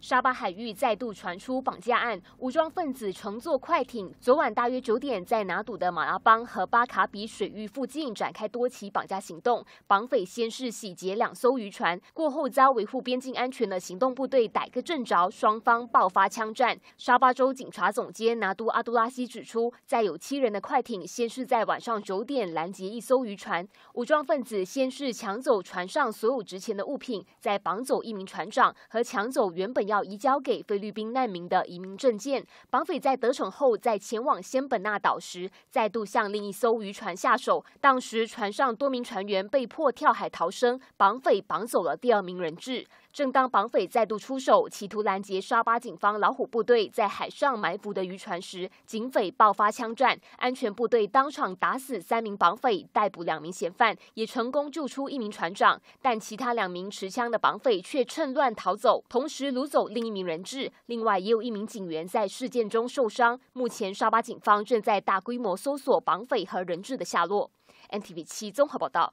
沙巴海域再度传出绑架案，武装分子乘坐快艇，昨晚大约九点，在拿堵的马拉邦和巴卡比水域附近展开多起绑架行动。绑匪先是洗劫两艘渔船，过后遭维护边境安全的行动部队逮个正着，双方爆发枪战。沙巴州警察总监拿都阿杜拉西指出，在有七人的快艇，先是在晚上九点拦截一艘渔船，武装分子先是抢走船上所有值钱的物品，再绑走一名船长和抢走原本。要。移交给菲律宾难民的移民证件，绑匪在得逞后，在前往仙本那岛时，再度向另一艘渔船下手。当时船上多名船员被迫跳海逃生，绑匪绑走了第二名人质。正当绑匪再度出手，企图拦截沙巴警方老虎部队在海上埋伏的渔船时，警匪爆发枪战，安全部队当场打死三名绑匪，逮捕两名嫌犯，也成功救出一名船长。但其他两名持枪的绑匪却趁乱逃走，同时掳走。另一名人质，另外也有一名警员在事件中受伤。目前，沙巴警方正在大规模搜索绑匪和人质的下落。NTV 七综合报道。